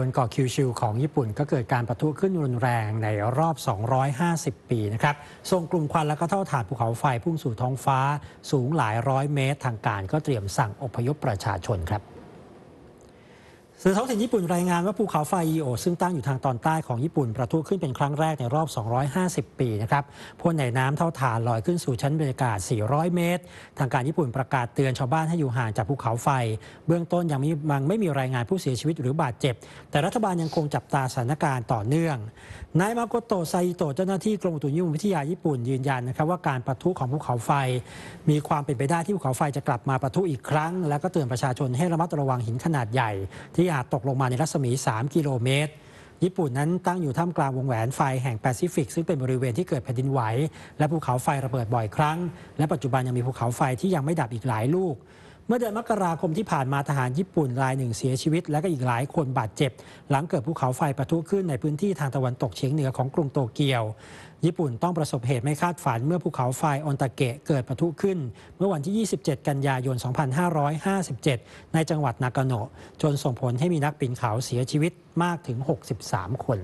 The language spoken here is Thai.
บนเกาะคิวชูของญี่ปุ่นก็เกิดการประทุขึ้นรุนแรงในรอบ 250 ปีนะครับส่งกลุ่มควันและก็เท่าฐานภูเขาไฟ พุ่งสู่ท้องฟ้า สูงหลายร้อยเมตร ทางการก็เตรียมสั่งอพยพประชาชนครับสื่อท้องถิ่นญี่ปุ่นรายงานว่าภูเขาไฟอีโอ ซึ่งตั้งอยู่ทางตอนใต้ของญี่ปุ่นประทุขึ้นเป็นครั้งแรกในรอบ 250 ปีนะครับพ่นในน้ำเท่าฐานลอยขึ้นสู่ชั้นบรรยากาศ 400 เมตร ทางการญี่ปุ่นประกาศเตือนชาวบ้านให้อยู่ห่างจากภูเขาไฟ เบื้องต้นยังมีังไม่มีรายงานผู้เสียชีวิตหรือบาดเจ็บ แต่รัฐบาลยังคงจับตาสถานการณ์ต่อเนื่อง นายมาโกโตะไซโตะเจ้าหน้าที่กรมอุตุนิยมวิทยาญี่ปุ่นยืนยันนะครับว่าการประทุของภูเขาไฟมีความเป็นไปได้ที่ภูเขาไฟจะกลับมาประทุอีกครั้ง และก็เตือนประชาชนให้ระมัดระวังหินขนาดใหญ่ ที่อาจตกลงมาในรัศมี 3 กิโลเมตร ญี่ปุ่นนั้นตั้งอยู่ท่ามกลางวงแหวนไฟแห่งแปซิฟิกซึ่งเป็นบริเวณที่เกิดแผ่นดินไหว และภูเขาไฟระเบิดบ่อยครั้ง และปัจจุบันยังมีภูเขาไฟที่ยังไม่ดับอีกหลายลูกเมื่อเดือนมกราคมที่ผ่านมาทหารญี่ปุ่น รายหนึ่งเสียชีวิตและก็อีกหลายคนบาดเจ็บ หลังเกิดภูเขาไฟปะทุขึ้น ในพื้นที่ทางตะวันตกเฉียงเหนือของกรุงโตเกียว ญี่ปุ่นต้องประสบเหตุไม่คาดฝัน เมื่อภูเขาไฟออนตะเกะเกิดปะทุขึ้น เมื่อวันที่ 27 กันยายน 2557 ในจังหวัดนากาโนะ จนส่งผลให้มีนักปีนเขาเสียชีวิตมากถึง 63 คน